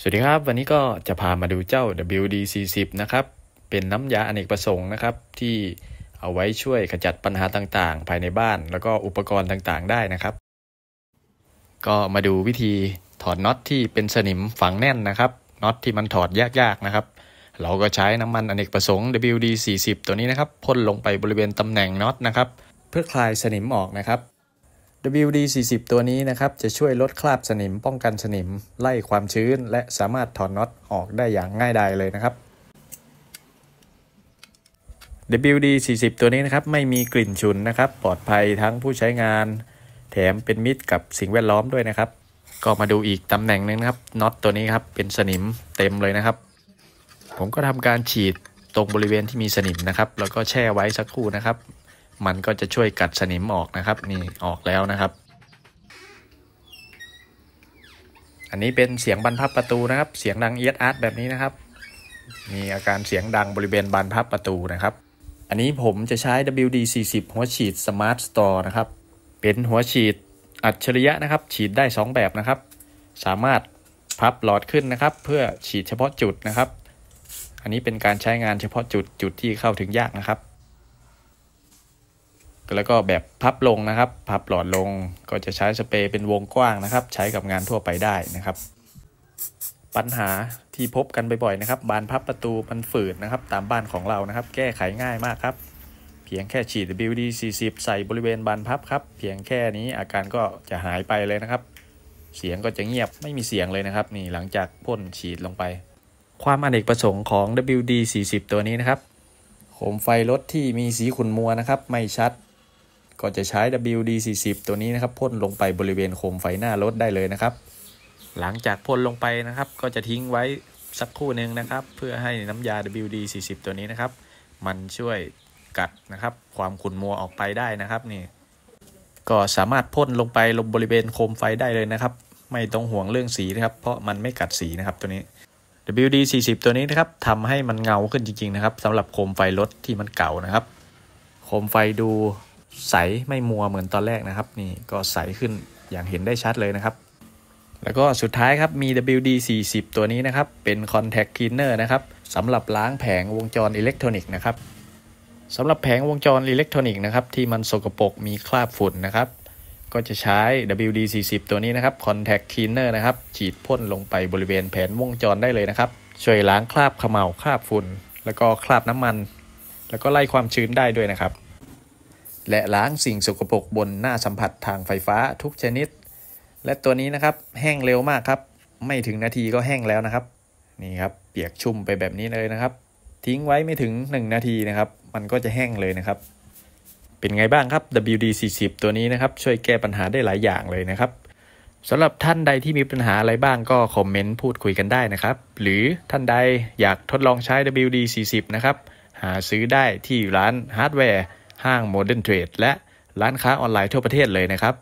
สวัสดีครับ วันนี้ก็จะพามาดูเจ้า WD40 นะครับเป็นน้ำยาอเนกประสงค์นะครับที่เอาไว้ช่วยขจัดปัญหาต่างๆ ภายในบ้านแล้วก็อุปกรณ์ต่างๆ ได้นะครับ ก็มาดูวิธีถอดน็อตที่เป็นสนิมฝังแน่นนะครับน็อตที่มันถอดยากๆนะครับ เราก็ใช้น้ำมันอเนกประสงค์ WD40 ตัวนี้นะครับ พ่นลงไปบริเวณตำแหน่งน็อตนะครับเพื่อคลายสนิมออกนะครับ WD 40ตัวนี้นะครับจะช่วยลดคราบสนิม ป้องกันสนิมไล่ความชื้น และสามารถถอนน็อตออกได้อย่างง่ายดายเลยนะครับ WD 40ตัวนี้นะครับ ไม่มีกลิ่นฉุนนะครับ ปลอดภัยทั้งผู้ใช้งาน แถมเป็นมิตรกับสิ่งแวดล้อมด้วยนะครับ ก็มาดูอีกตำแหน่งนึงนะครับน็อตตัวนี้ครับเป็นสนิมเต็มเลยนะครับ ผมก็ทำการฉีดตรงบริเวณที่มีสนิมนะครับ แล้วก็แช่ไว้สักครู่นะครับมันก็จะช่วยกัดสนิมออกนะครับนี่ออกแล้วนะครับ อันนี้เป็นเสียงบานพับประตูนะครับ เสียงดังเอียดอาร์ตแบบนี้นะครับ มีอาการเสียงดังบริเวณบานพับประตูนะครับ อันนี้ผมจะใช้ WD40 หัวฉีด Smart Store นะครับ เป็นหัวฉีดอัจฉริยะนะครับ ฉีดได้ 2 แบบนะครับ สามารถพับหลอดขึ้นนะครับ เพื่อฉีดเฉพาะจุดนะครับ อันนี้เป็นการใช้งานเฉพาะจุดจุดที่เข้าถึงยากนะครับแล้วก็แบบพับลงนะครับพับหลอดลงก็จะใช้สเปรย์เป็นวงกว้างนะครับใช้กับงานทั่วไปได้นะครับ ปัญหาที่พบกันบ่อยๆนะครับ บานพับประตูมันฝืดนะครับ ตามบ้านของเรานะครับ แก้ไขง่ายมากครับเพียงแค่ฉีด WD 40ใส่บริเวณบานพับครับเพียงแค่นี้อาการก็จะหายไปเลยนะครับ เสียงก็จะเงียบไม่มีเสียงเลยนะครับนี่หลังจากพ่นฉีดลงไป ความอเนกประสงค์ของ WD 40ตัวนี้นะครับโคมไฟรถที่มีสีขุ่นมัวนะครับไม่ชัดก็จะใช้ WD40 ตัวนี้นะครับพ่นลงไปบริเวณโคมไฟหน้ารถได้เลยนะครับ หลังจากพ่นลงไปนะครับ ก็จะทิ้งไว้สักครู่หนึ่งนะครับ เพื่อให้น้ำยา WD40 ตัวนี้นะครับ มันช่วยกัดนะครับ ความขุ่นมัวออกไปได้นะครับนี่ ก็สามารถพ่นลงไปลงบริเวณโคมไฟได้เลยนะครับ ไม่ต้องห่วงเรื่องสีนะครับ เพราะมันไม่กัดสีนะครับตัวนี้ WD40 ตัวนี้นะครับทำให้มันเงาขึ้นจริงๆ นะครับสำหรับโคมไฟรถที่มันเก่านะครับ โคมไฟดูใสไม่มัวเหมือนตอนแรกนะครับนี่ก็ใสขึ้นอย่างเห็นได้ชัดเลยนะครับ แล้วก็สุดท้ายครับมี WD40 ตัวนี้นะครับเป็น Contact Cleaner นะครับสำหรับล้างแผงวงจรอิเล็กทรอนิกส์นะครับสำหรับแผงวงจรอิเล็กทรอนิกส์นะครับที่มันสกปรกมีคราบฝุ่นนะครับ ก็จะใช้ WD40 ตัวนี้นะครับ Contact Cleaner นะครับฉีดพ่นลงไปบริเวณแผงวงจรได้เลยนะครับ ช่วยล้างคราบขมเหลาคราบฝุ่น แล้วก็คราบน้ำมัน แล้วก็ไล่ความชื้นได้ด้วยนะครับและล้างสิ่งสกปรกบนหน้าสัมผัสทางไฟฟ้าทุกชนิด และตัวนี้นะครับ แห้งเร็วมากครับ ไม่ถึงนาทีก็แห้งแล้วนะครับ นี่ครับเปียกชุ่มไปแบบนี้เลยนะครับ ทิ้งไว้ไม่ถึง 1 นาทีนะครับมันก็จะแห้งเลยนะครับ เป็นไงบ้างครับ WD40 ตัวนี้นะครับช่วยแก้ปัญหาได้หลายอย่างเลยนะครับสำหรับท่านใดที่มีปัญหาอะไรบ้างก็คอมเมนต์พูดคุยกันได้นะครับ หรือท่านใดอยากทดลองใช้ WD40 นะครับหาซื้อได้ที่ร้านฮาร์ดแวร์ห้างโมเดิร์นเทรดและร้านค้าออนไลน์ทั่วประเทศเลยนะครับ